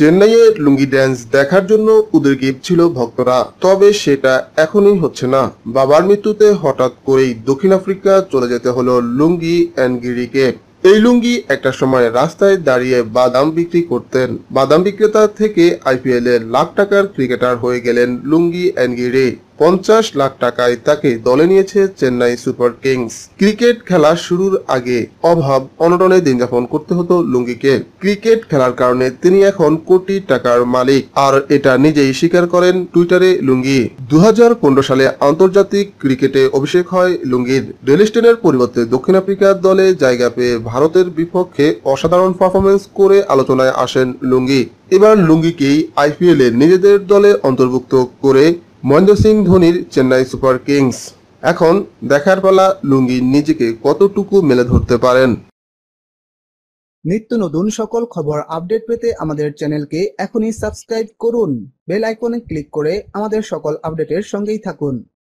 চেন্নাইয়ে লুঙ্গি ড্যান্স দেখার জন্য উদের ছিল ভক্তরা তবে সেটা এখনই হচ্ছে না বাবার মৃত্যুতে হঠাৎ করেই দক্ষিণ আফ্রিকা চলে যেতে হলো লুঙ্গি অ্যান্ডগিরিকে এই লুঙ্গি একটা সময় রাস্তায় দাঁড়িয়ে বাদাম বিক্রি করতেন বাদাম বিক্রেতা থেকে আইপিএল লাখ টাকার ক্রিকেটার হয়ে গেলেন লুঙ্গি অ্যান্ডগিরি পঞ্চাশ লাখ টাকায় তাকে দলে নিয়েছে চেন্নাই সুপার কিংস ক্রিকেট খেলা শুরুর আগে অভাব অনটনে দিন যাপন করতে হতো লুঙ্গিকে ক্রিকেট খেলার কারণে তিনি এখন কোটি টাকার মালিক আর এটা নিজেই স্বীকার করেন টুইটারে লুঙ্গি দু সালে আন্তর্জাতিক ক্রিকেটে অভিষেক হয় লুঙ্গির রেলিস্টেনের পরিবর্তে দক্ষিণ আফ্রিকার দলে জায়গা পেয়ে ভারতের বিপক্ষে অসাধারণ পারফরমেন্স করে আলোচনায় আসেন লুঙ্গি এবার লুঙ্গিকেই এ নিজেদের দলে অন্তর্ভুক্ত করে মহেন্দ্র সিং ধোনির চেন্নাই সুপার কিংস এখন দেখার পালা লুঙ্গি নিজেকে কতটুকু মেলে ধরতে পারেন নিত্য নতুন সকল খবর আপডেট পেতে আমাদের চ্যানেলকে এখনই সাবস্ক্রাইব করুন বেল আইকনে ক্লিক করে আমাদের সকল আপডেটের সঙ্গেই থাকুন